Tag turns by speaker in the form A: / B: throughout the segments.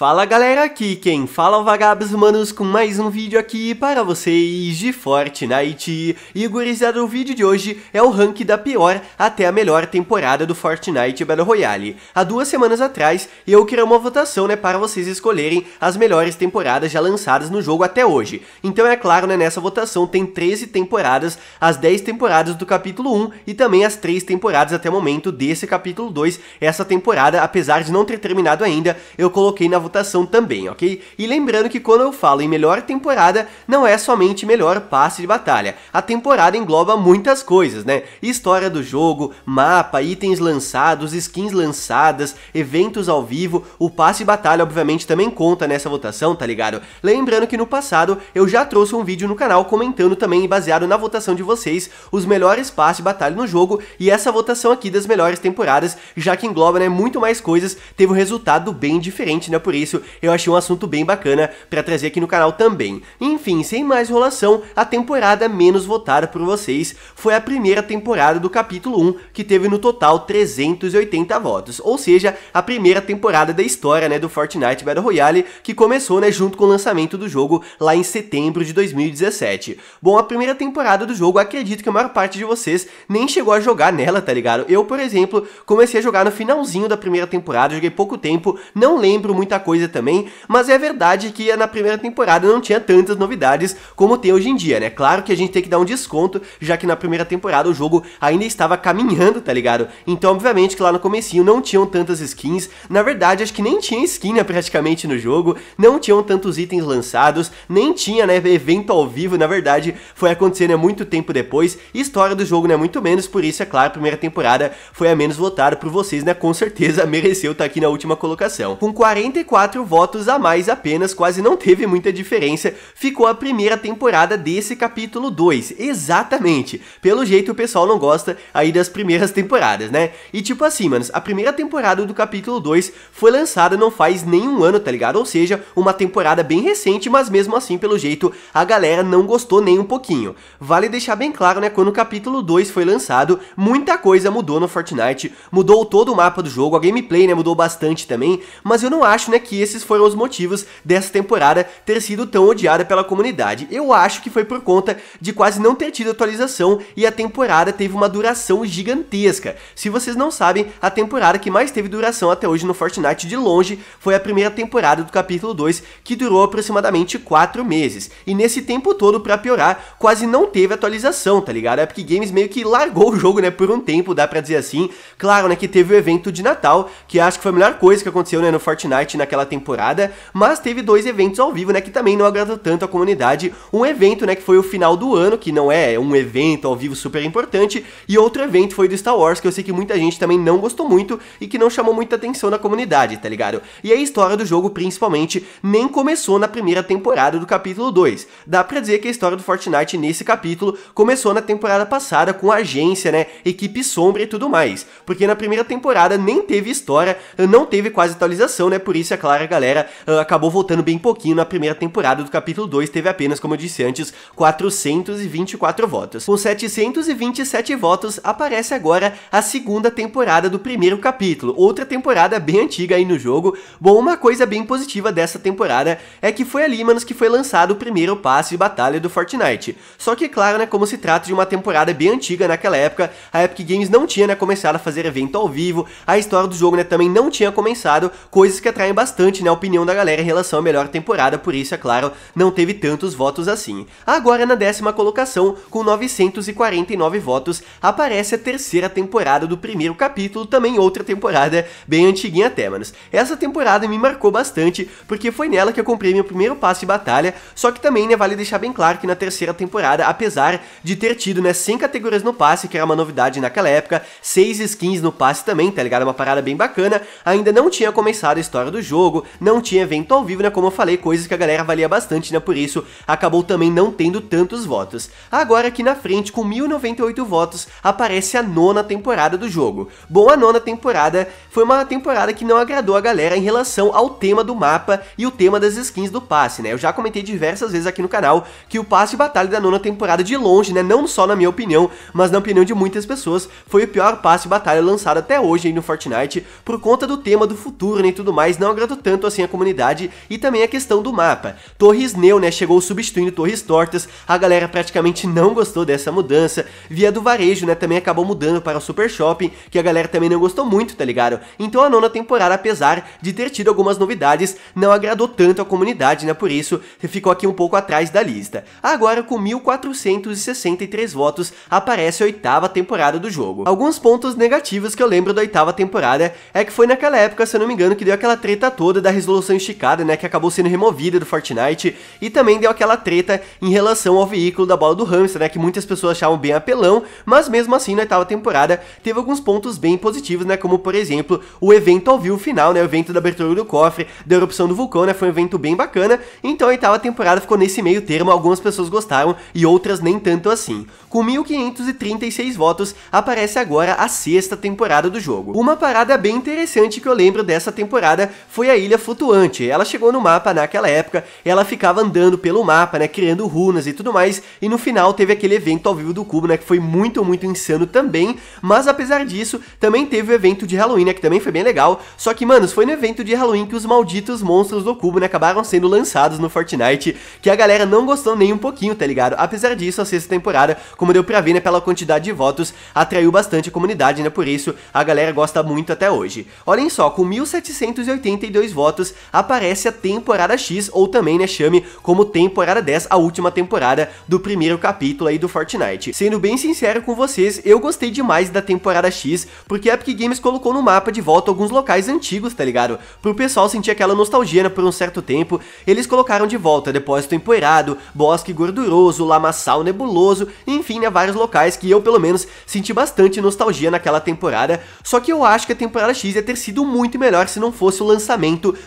A: Fala galera, aqui quem fala é o Vagabos Humanos com mais um vídeo aqui para vocês de Fortnite. E gurizada, o vídeo de hoje é o rank da pior até a melhor temporada do Fortnite Battle Royale. Há duas semanas atrás eu criei uma votação né, para vocês escolherem as melhores temporadas já lançadas no jogo até hoje. Então é claro, né, nessa votação tem 13 temporadas, as 10 temporadas do capítulo 1 e também as 3 temporadas até o momento desse capítulo 2. Essa temporada, apesar de não ter terminado ainda, eu coloquei na votação votação também, ok? E lembrando que quando eu falo em melhor temporada, não é somente melhor passe de batalha. A temporada engloba muitas coisas, né? História do jogo, mapa, itens lançados, skins lançadas, eventos ao vivo, o passe de batalha obviamente também conta nessa votação, tá ligado? Lembrando que no passado eu já trouxe um vídeo no canal comentando também, baseado na votação de vocês, os melhores passes de batalha no jogo e essa votação aqui das melhores temporadas, já que engloba né, muito mais coisas, teve um resultado bem diferente, né? Por isso eu achei um assunto bem bacana para trazer aqui no canal também. Enfim, sem mais enrolação, a temporada menos votada por vocês foi a primeira temporada do capítulo 1, que teve no total 380 votos, ou seja, a primeira temporada da história né, do Fortnite Battle Royale, que começou né, junto com o lançamento do jogo lá em setembro de 2017. Bom, a primeira temporada do jogo, acredito que a maior parte de vocês nem chegou a jogar nela, tá ligado? Eu, por exemplo, comecei a jogar no finalzinho da primeira temporada, joguei pouco tempo, não lembro muita coisa também, mas é verdade que na primeira temporada não tinha tantas novidades como tem hoje em dia, né? Claro que a gente tem que dar um desconto, já que na primeira temporada o jogo ainda estava caminhando, tá ligado? Então, obviamente que lá no comecinho não tinham tantas skins, na verdade acho que nem tinha skin né, praticamente no jogo, não tinham tantos itens lançados, nem tinha, né, evento ao vivo, na verdade foi acontecendo né, muito tempo depois, história do jogo, né, muito menos, por isso, é claro, a primeira temporada foi a menos votada por vocês, né, com certeza mereceu estar tá aqui na última colocação. Com 44 4 votos a mais apenas, quase não teve muita diferença, ficou a primeira temporada desse capítulo 2, exatamente. Pelo jeito o pessoal não gosta aí das primeiras temporadas, né? E tipo assim, mano a primeira temporada do capítulo 2 foi lançada não faz nenhum ano, tá ligado? Ou seja, uma temporada bem recente, mas mesmo assim, pelo jeito, a galera não gostou nem um pouquinho. Vale deixar bem claro, né, quando o capítulo 2 foi lançado, muita coisa mudou no Fortnite, mudou todo o mapa do jogo, a gameplay, né, mudou bastante também, mas eu não acho, né, que esses foram os motivos dessa temporada ter sido tão odiada pela comunidade. Eu acho que foi por conta de quase não ter tido atualização e a temporada teve uma duração gigantesca. Se vocês não sabem, a temporada que mais teve duração até hoje no Fortnite de longe foi a primeira temporada do capítulo 2, que durou aproximadamente 4 meses. E nesse tempo todo, pra piorar, quase não teve atualização, tá ligado? A Epic Games meio que largou o jogo, né, por um tempo, dá pra dizer assim. Claro, né, que teve o evento de Natal, que acho que foi a melhor coisa que aconteceu, né, no Fortnite na naquela temporada, mas teve dois eventos ao vivo, né, que também não agradou tanto a comunidade. Um evento, né, que foi o final do ano, que não é um evento ao vivo super importante, e outro evento foi do Star Wars, que eu sei que muita gente também não gostou muito e que não chamou muita atenção da comunidade, tá ligado? E a história do jogo, principalmente, nem começou na primeira temporada do capítulo 2. Dá pra dizer que a história do Fortnite nesse capítulo começou na temporada passada com agência, né, equipe sombra e tudo mais, porque na primeira temporada nem teve história, não teve quase atualização, né, por isso a Clara, galera, ah, acabou voltando bem pouquinho na primeira temporada do capítulo 2, teve apenas, como eu disse antes, 424 votos. Com 727 votos, aparece agora a segunda temporada do primeiro capítulo, outra temporada bem antiga aí no jogo. Bom, uma coisa bem positiva dessa temporada é que foi ali, manos, que foi lançado o primeiro passe de batalha do Fortnite. Só que, claro, né, como se trata de uma temporada bem antiga naquela época, a Epic Games não tinha, né, começado a fazer evento ao vivo, a história do jogo, né, também não tinha começado, coisas que atraem bastante bastante na opinião da galera em relação à melhor temporada, por isso, é claro, não teve tantos votos assim. Agora, na décima colocação, com 949 votos, aparece a terceira temporada do primeiro capítulo, também outra temporada bem antiguinha até, manos. Essa temporada me marcou bastante, porque foi nela que eu comprei meu primeiro passe de batalha, só que também, né, vale deixar bem claro que na terceira temporada, apesar de ter tido, né, 100 categorias no passe, que era uma novidade naquela época, 6 skins no passe também, tá ligado? Uma parada bem bacana, ainda não tinha começado a história do jogo, jogo, não tinha evento ao vivo, né? Como eu falei, coisas que a galera valia bastante, né? Por isso acabou também não tendo tantos votos. Agora aqui na frente, com 1098 votos, aparece a nona temporada do jogo. Bom, a nona temporada foi uma temporada que não agradou a galera em relação ao tema do mapa e o tema das skins do passe, né? Eu já comentei diversas vezes aqui no canal que o passe batalha da nona temporada de longe, né? Não só na minha opinião, mas na opinião de muitas pessoas, foi o pior passe batalha lançado até hoje aí no Fortnite por conta do tema do futuro né, e tudo mais, não agradou tanto assim a comunidade e também a questão do mapa. Torres Neu, né, chegou substituindo Torres Tortas, a galera praticamente não gostou dessa mudança. Via do Varejo, né, também acabou mudando para o Super Shopping, que a galera também não gostou muito, tá ligado? Então a nona temporada, apesar de ter tido algumas novidades, não agradou tanto a comunidade, né, por isso ficou aqui um pouco atrás da lista. Agora, com 1.463 votos, aparece a oitava temporada do jogo. Alguns pontos negativos que eu lembro da oitava temporada é que foi naquela época, se eu não me engano, que deu aquela treta toda da resolução esticada, né, que acabou sendo removida do Fortnite, e também deu aquela treta em relação ao veículo da bola do hamster, né, que muitas pessoas achavam bem apelão, mas mesmo assim na oitava temporada teve alguns pontos bem positivos, né, como por exemplo, o evento ao vivo final, né, o evento da abertura do cofre, da erupção do vulcão, né, foi um evento bem bacana, então a oitava temporada ficou nesse meio termo, algumas pessoas gostaram e outras nem tanto assim. Com 1536 votos, aparece agora a sexta temporada do jogo. Uma parada bem interessante que eu lembro dessa temporada foi foi a Ilha Flutuante. Ela chegou no mapa naquela época, ela ficava andando pelo mapa, né, criando runas e tudo mais, e no final teve aquele evento ao vivo do Cubo, né, que foi muito, muito insano também, mas apesar disso, também teve o evento de Halloween, né, que também foi bem legal, só que, manos, foi no evento de Halloween que os malditos monstros do Cubo, né, acabaram sendo lançados no Fortnite, que a galera não gostou nem um pouquinho, tá ligado? Apesar disso, a sexta temporada, como deu pra ver, né, pela quantidade de votos, atraiu bastante a comunidade, né, por isso a galera gosta muito até hoje. Olhem só, com 1780 32 votos, aparece a temporada X, ou também, né, chame como temporada 10, a última temporada do primeiro capítulo aí do Fortnite. Sendo bem sincero com vocês, eu gostei demais da temporada X, porque a Epic Games colocou no mapa de volta alguns locais antigos, tá ligado? Pro pessoal sentir aquela nostalgia, né, por um certo tempo, eles colocaram de volta depósito empoeirado, bosque gorduroso, lamaçal nebuloso, enfim, né, vários locais que eu, pelo menos, senti bastante nostalgia naquela temporada, só que eu acho que a temporada X ia ter sido muito melhor se não fosse o lançamento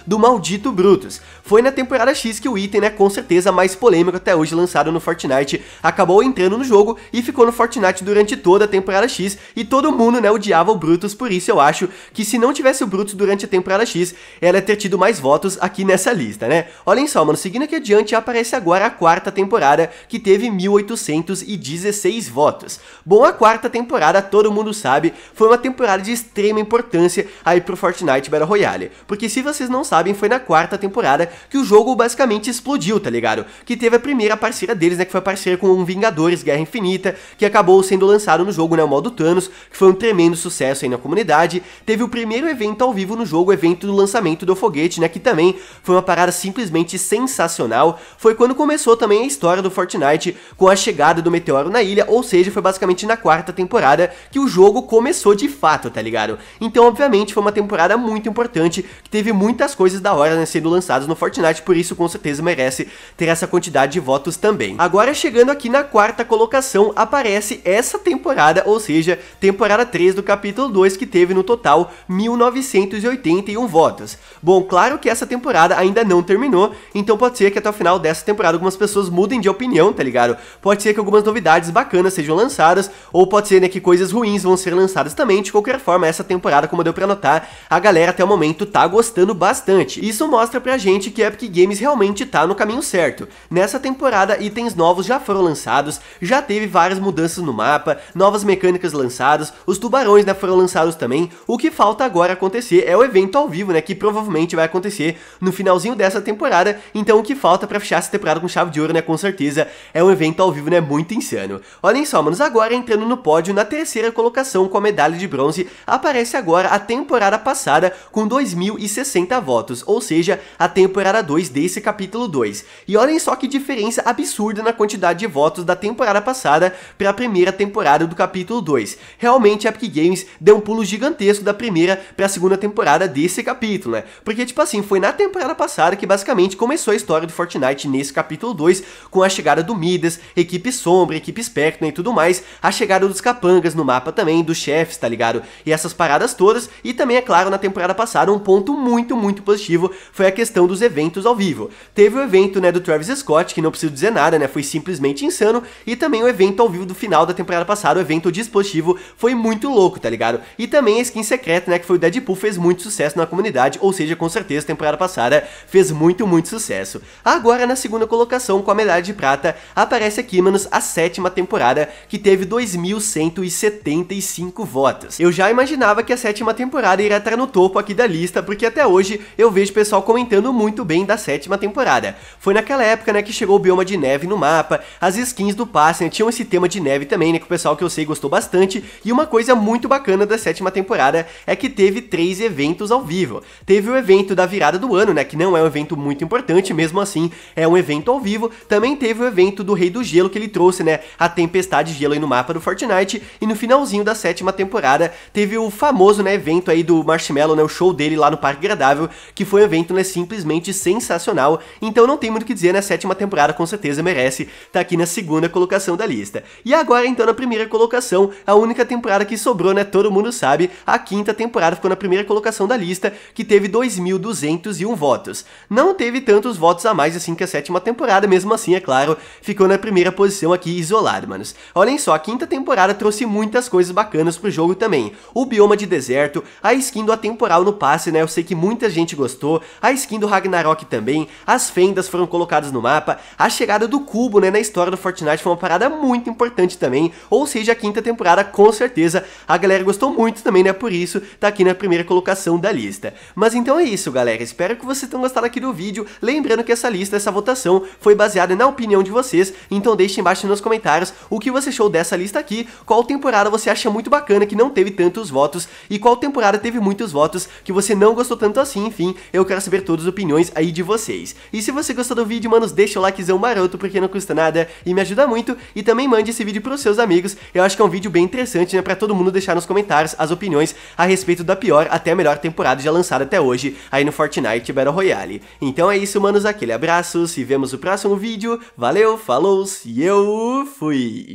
A: do maldito Brutus. Foi na temporada X que o item, né, com certeza mais polêmico até hoje lançado no Fortnite, acabou entrando no jogo e ficou no Fortnite durante toda a temporada X e todo mundo, né, odiava o Brutus, por isso eu acho que se não tivesse o Brutus durante a temporada X, ela ia ter tido mais votos aqui nessa lista, né? Olhem só, mano, seguindo aqui adiante, aparece agora a quarta temporada, que teve 1816 votos. Bom, a quarta temporada, todo mundo sabe, foi uma temporada de extrema importância aí pro Fortnite Battle Royale, porque se vocês não sabem, foi na quarta temporada que o jogo basicamente explodiu, tá ligado? Que teve a primeira parceira deles, né? Que foi a parceira com um Vingadores Guerra Infinita, que acabou sendo lançado no jogo, né? O modo Thanos, que foi um tremendo sucesso aí na comunidade. Teve o primeiro evento ao vivo no jogo, o evento do lançamento do foguete, né? Que também foi uma parada simplesmente sensacional. Foi quando começou também a história do Fortnite com a chegada do meteoro na ilha, ou seja, foi basicamente na quarta temporada que o jogo começou de fato, tá ligado? Então, obviamente, foi uma temporada muito importante que teve muitas coisas da hora né, sendo lançadas no Fortnite, por isso com certeza merece ter essa quantidade de votos também. Agora chegando aqui na quarta colocação, aparece essa temporada, ou seja, temporada 3 do capítulo 2, que teve no total 1981 votos. Bom, claro que essa temporada ainda não terminou, então pode ser que até o final dessa temporada algumas pessoas mudem de opinião, tá ligado? Pode ser que algumas novidades bacanas sejam lançadas, ou pode ser né, que coisas ruins vão ser lançadas também, de qualquer forma, essa temporada, como deu pra notar, a galera até o momento tá gostando aumentando bastante. Isso mostra pra gente que Epic Games realmente tá no caminho certo. Nessa temporada, itens novos já foram lançados, já teve várias mudanças no mapa, novas mecânicas lançadas, os tubarões né, foram lançados também. O que falta agora acontecer é o evento ao vivo, né, que provavelmente vai acontecer no finalzinho dessa temporada. Então o que falta pra fechar essa temporada com chave de ouro, né, com certeza, é um evento ao vivo, né, muito insano. Olhem só, manos, agora entrando no pódio, na terceira colocação com a medalha de bronze, aparece agora a temporada passada com 2060 60 votos, ou seja, a temporada 2 desse capítulo 2. E olhem só que diferença absurda na quantidade de votos da temporada passada para a primeira temporada do capítulo 2. Realmente a Epic Games deu um pulo gigantesco da primeira para a segunda temporada desse capítulo, né? Porque tipo assim, foi na temporada passada que basicamente começou a história do Fortnite nesse capítulo 2, com a chegada do Midas, equipe Sombra, equipe Spectrum né, e tudo mais, a chegada dos capangas no mapa também, dos chefes, tá ligado? E essas paradas todas, e também, é claro, na temporada passada um ponto muito muito, muito positivo foi a questão dos eventos ao vivo. Teve o evento né, do Travis Scott, que não preciso dizer nada, né? Foi simplesmente insano, e também o evento ao vivo do final da temporada passada, o evento dispositivo foi muito louco, tá ligado? E também a skin secreta, né? Que foi o Deadpool, fez muito sucesso na comunidade, ou seja, com certeza, temporada passada fez muito, muito sucesso. Agora, na segunda colocação, com a medalha de prata, aparece aqui, manos, a sétima temporada, que teve 2.175 votos. Eu já imaginava que a sétima temporada iria estar no topo aqui da lista, porque até ainda hoje eu vejo pessoal comentando muito bem da sétima temporada. Foi naquela época, né, que chegou o bioma de neve no mapa, as skins do passe, tinham esse tema de neve também, né, que o pessoal que eu sei gostou bastante, e uma coisa muito bacana da sétima temporada é que teve três eventos ao vivo. Teve o evento da virada do ano, né, que não é um evento muito importante, mesmo assim é um evento ao vivo, também teve o evento do Rei do Gelo que ele trouxe, né, a tempestade de gelo aí no mapa do Fortnite, e no finalzinho da sétima temporada teve o famoso, né, evento aí do Marshmallow, né, o show dele lá no Parque agradável, que foi um evento, né, simplesmente sensacional, então não tem muito o que dizer, né, sétima temporada com certeza merece tá aqui na segunda colocação da lista. E agora, então, na primeira colocação, a única temporada que sobrou, né, todo mundo sabe, a quinta temporada ficou na primeira colocação da lista, que teve 2.201 votos. Não teve tantos votos a mais assim que a sétima temporada, mesmo assim, é claro, ficou na primeira posição aqui isolado, manos. Olhem só, a quinta temporada trouxe muitas coisas bacanas pro jogo também. O bioma de deserto, a skin do atemporal no passe, né, eu sei que muita gente gostou, a skin do Ragnarok também, as fendas foram colocadas no mapa, a chegada do cubo né, na história do Fortnite foi uma parada muito importante também, ou seja, a quinta temporada com certeza a galera gostou muito também, né, por isso tá aqui na primeira colocação da lista. Mas então é isso galera, espero que vocês tenham gostado aqui do vídeo, lembrando que essa lista, essa votação foi baseada na opinião de vocês, então deixem embaixo nos comentários o que você achou dessa lista aqui, qual temporada você acha muito bacana que não teve tantos votos e qual temporada teve muitos votos que você não gostou tanto tanto assim, enfim, eu quero saber todas as opiniões aí de vocês. E se você gostou do vídeo, manos, deixa o likezão maroto, porque não custa nada e me ajuda muito, e também mande esse vídeo pros seus amigos, eu acho que é um vídeo bem interessante, né, pra todo mundo deixar nos comentários as opiniões a respeito da pior até a melhor temporada já lançada até hoje, aí no Fortnite Battle Royale. Então é isso, manos, aquele abraço, se vemos no próximo vídeo, valeu, falou, e eu fui!